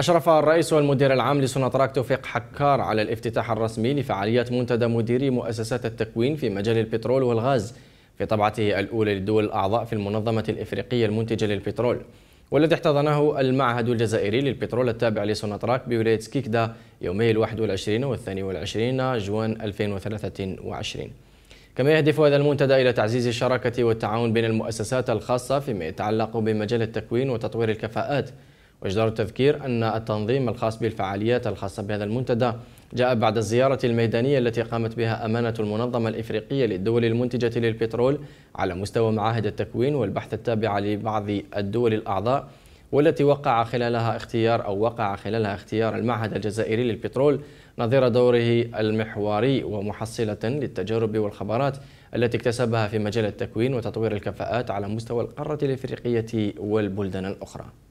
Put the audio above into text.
أشرف الرئيس والمدير العام لسوناتراك توفيق حكار على الافتتاح الرسمي لفعاليات منتدى مديري مؤسسات التكوين في مجال البترول والغاز في طبعته الأولى للدول الأعضاء في المنظمة الإفريقية المنتجة للبترول والذي احتضنه المعهد الجزائري للبترول التابع لسوناتراك بولاية سكيكدا يومي الواحد والعشرين والثاني والعشرين جوان 2023 كما يهدف هذا المنتدى إلى تعزيز الشراكة والتعاون بين المؤسسات الخاصة فيما يتعلق بمجال التكوين وتطوير الكفاءات وجدار التذكير أن التنظيم الخاص بالفعاليات الخاصة بهذا المنتدى جاء بعد الزيارة الميدانية التي قامت بها أمانة المنظمة الإفريقية للدول المنتجة للبترول على مستوى معاهد التكوين والبحث التابعة لبعض الدول الأعضاء والتي وقع خلالها اختيار أو وقع خلالها اختيار المعهد الجزائري للبترول نظير دوره المحوري ومحصلة للتجارب والخبرات التي اكتسبها في مجال التكوين وتطوير الكفاءات على مستوى القارة الإفريقية والبلدان الأخرى